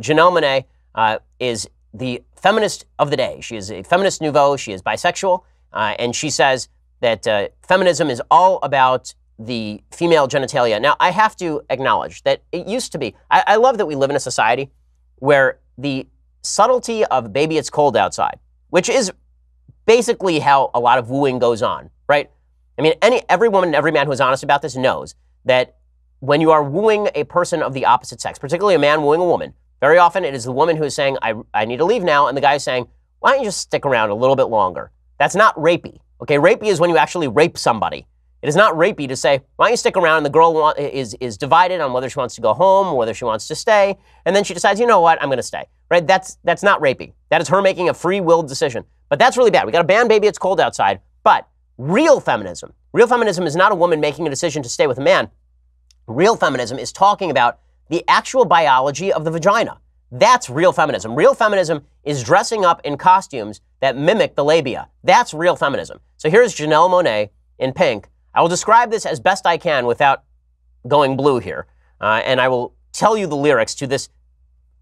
Janelle Monae uh, is the feminist of the day. She is a feminist nouveau, she is bisexual, uh, and she says that uh, feminism is all about the female genitalia. Now, I have to acknowledge that it used to be, I, I, love that we live in a society where the subtlety of baby, it's cold outside, which is basically how a lot of wooing goes on, right? I mean, any, every woman and every man who's honest about this knows that when you are wooing a person of the opposite sex, particularly a man wooing a woman, very often it is the woman who is saying, I, I need to leave now, and the guy is saying, why don't you just stick around a little bit longer? That's not rapey. Okay, rapey is when you actually rape somebody. It is not rapey to say, why don't you stick around? And the girl is, is divided on whether she wants to go home, whether she wants to stay. And then she decides, you know what, I'm going to stay. Right? That's, that's not rapey. That is her making a free will decision. But that's really bad. We got a ban baby, it's cold outside. But real feminism, real feminism is not a woman making a decision to stay with a man. Real feminism is talking about the actual biology of the vagina. That's real feminism. Real feminism is dressing up in costumes that mimic the labia. That's real feminism. So here's Janelle Monet in pink. I will describe this as best I can without going blue here. Uh, and I will tell you the lyrics to this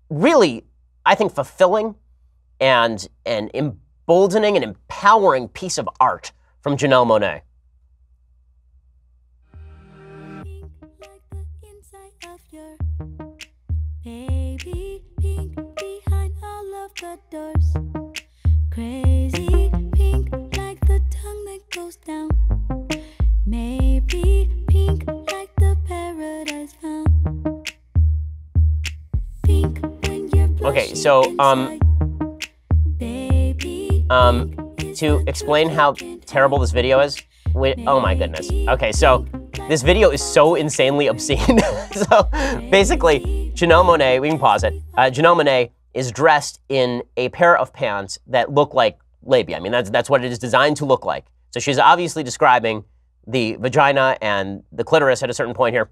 really, I think, fulfilling and, and emboldening and empowering piece of art from Janelle Monet. Crazy pink like the tongue that goes down. Maybe pink like the paradise found. Pink when you're Okay, so um um to explain how terrible this video is. We, oh my goodness. Okay, so this video is so insanely obscene. so basically, Janelle Monet, we can pause it. Uh, Janelle Monet is dressed in a pair of pants that look like labia. I mean, that's, that's what it is designed to look like. So she's obviously describing the vagina and the clitoris at a certain point here.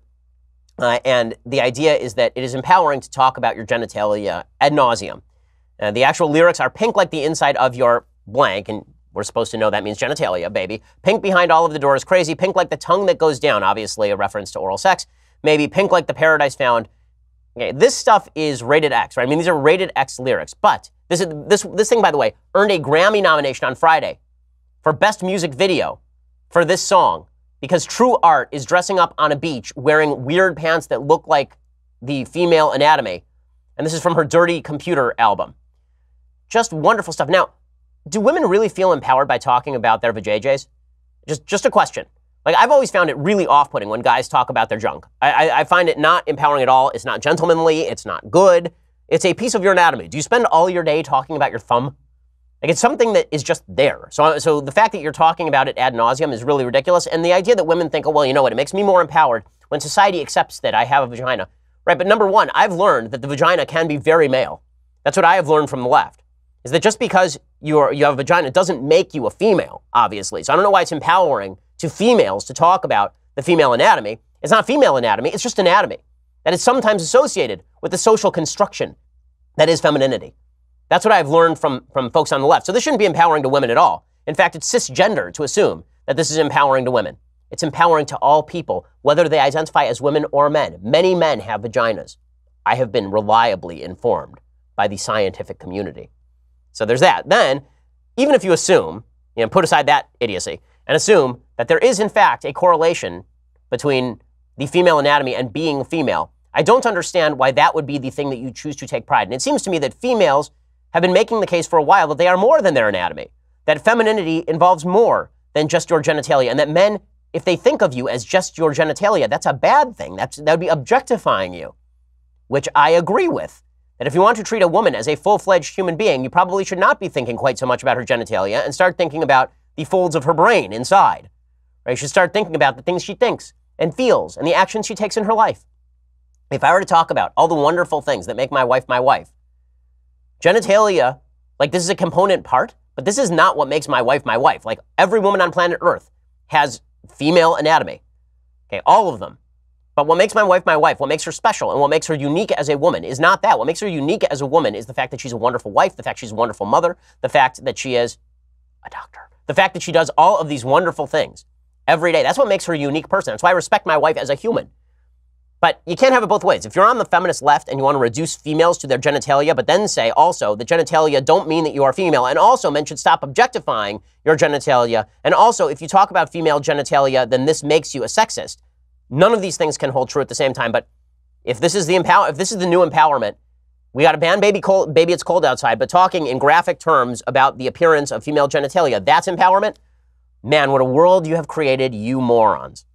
Uh, and the idea is that it is empowering to talk about your genitalia ad nauseum. Uh, the actual lyrics are pink like the inside of your blank, and we're supposed to know that means genitalia, baby. Pink behind all of the doors, crazy. Pink like the tongue that goes down, obviously a reference to oral sex. Maybe pink like the paradise found Okay, this stuff is rated X, right? I mean, these are rated X lyrics. But this, is, this, this thing, by the way, earned a Grammy nomination on Friday for Best Music Video for this song because true art is dressing up on a beach wearing weird pants that look like the female anatomy. And this is from her Dirty Computer album. Just wonderful stuff. Now, do women really feel empowered by talking about their vajayjays? Just, just a question. Like, I've always found it really off putting when guys talk about their junk. I, I, I find it not empowering at all. It's not gentlemanly. It's not good. It's a piece of your anatomy. Do you spend all your day talking about your thumb? Like it's something that is just there. So, so the fact that you're talking about it ad nauseum is really ridiculous. And the idea that women think, oh, well, you know what, it makes me more empowered when society accepts that I have a vagina. Right, but number one, I've learned that the vagina can be very male. That's what I have learned from the left, is that just because you, are, you have a vagina doesn't make you a female, obviously. So I don't know why it's empowering to females to talk about the female anatomy. It's not female anatomy, it's just anatomy that is sometimes associated with the social construction that is femininity. That's what I've learned from, from folks on the left. So this shouldn't be empowering to women at all. In fact, it's cisgender to assume that this is empowering to women. It's empowering to all people, whether they identify as women or men. Many men have vaginas. I have been reliably informed by the scientific community. So there's that. Then, even if you assume, you know, put aside that idiocy, and assume that there is, in fact, a correlation between the female anatomy and being female, I don't understand why that would be the thing that you choose to take pride in. It seems to me that females have been making the case for a while that they are more than their anatomy, that femininity involves more than just your genitalia, and that men, if they think of you as just your genitalia, that's a bad thing. That's, that would be objectifying you, which I agree with. That if you want to treat a woman as a full fledged human being, you probably should not be thinking quite so much about her genitalia and start thinking about the folds of her brain inside. Right? She should start thinking about the things she thinks and feels and the actions she takes in her life. If I were to talk about all the wonderful things that make my wife my wife, genitalia, like this is a component part, but this is not what makes my wife my wife. Like every woman on planet Earth has female anatomy. Okay, all of them. But what makes my wife my wife, what makes her special, and what makes her unique as a woman is not that. What makes her unique as a woman is the fact that she's a wonderful wife, the fact she's a wonderful mother, the fact that she is a doctor. The fact that she does all of these wonderful things every day, that's what makes her a unique person. That's why I respect my wife as a human. But you can't have it both ways. If you're on the feminist left and you want to reduce females to their genitalia, but then say also that genitalia don't mean that you are female, and also men should stop objectifying your genitalia, and also if you talk about female genitalia, then this makes you a sexist. None of these things can hold true at the same time. But if this is the empower, if this is the new empowerment, we got to ban baby cold, baby it's cold outside, but talking in graphic terms about the appearance of female genitalia, that's empowerment. Man, what a world you have created, you morons.